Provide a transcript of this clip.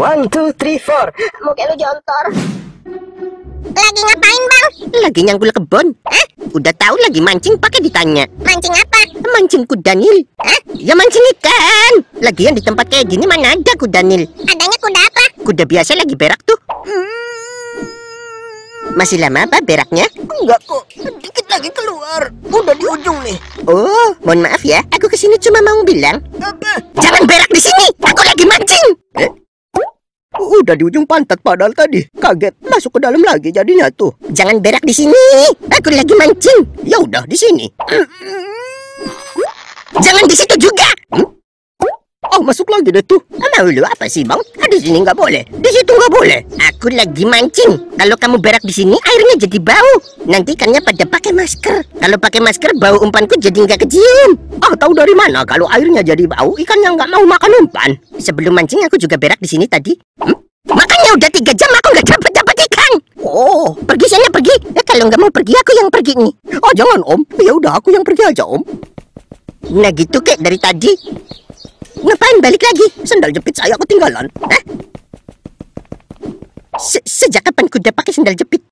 One, two, three, four. Mungkin lu jontor. Lagi ngapain bang? Lagi nyanggul kebun. Hah? Eh? Udah tahu lagi mancing pakai ditanya. Mancing apa? Mancing kudanil. Eh? Hah? Ya mancing ikan. Lagian di tempat kayak gini mana ada kudanil? Adanya kuda apa? Kuda biasa lagi berak tuh. Hmm. Masih lama apa beraknya? Enggak kok, sedikit lagi keluar. Udah di ujung nih. Oh, mohon maaf ya, aku kesini cuma mau bilang. Apa? Jangan berak di sini udah di ujung pantat padahal tadi. Kaget, masuk ke dalam lagi jadinya tuh. Jangan berak di sini. Aku lagi mancing. Ya udah di sini. Jangan di situ juga. Hmm? Oh, masuk lagi deh tuh. Mau lu apa sih, Bang? Di sini nggak boleh. Di situ nggak boleh. Aku lagi mancing. Kalau kamu berak di sini, airnya jadi bau. Nanti ikannya pada pakai masker. Kalau pakai masker, bau umpanku jadi nggak kecium. oh, tahu dari mana? Kalau airnya jadi bau, ikan yang nggak mau makan umpan. Sebelum mancing, aku juga berak di sini tadi. Hmm? udah tiga jam aku nggak dapat dapat ikan. Oh, pergi sana pergi. Eh, kalau nggak mau pergi aku yang pergi nih. Oh jangan om, ya udah aku yang pergi aja om. Nah gitu kek dari tadi. Ngapain balik lagi? Sendal jepit saya aku tinggalan. Eh? Se Sejak kapan kuda pakai sendal jepit?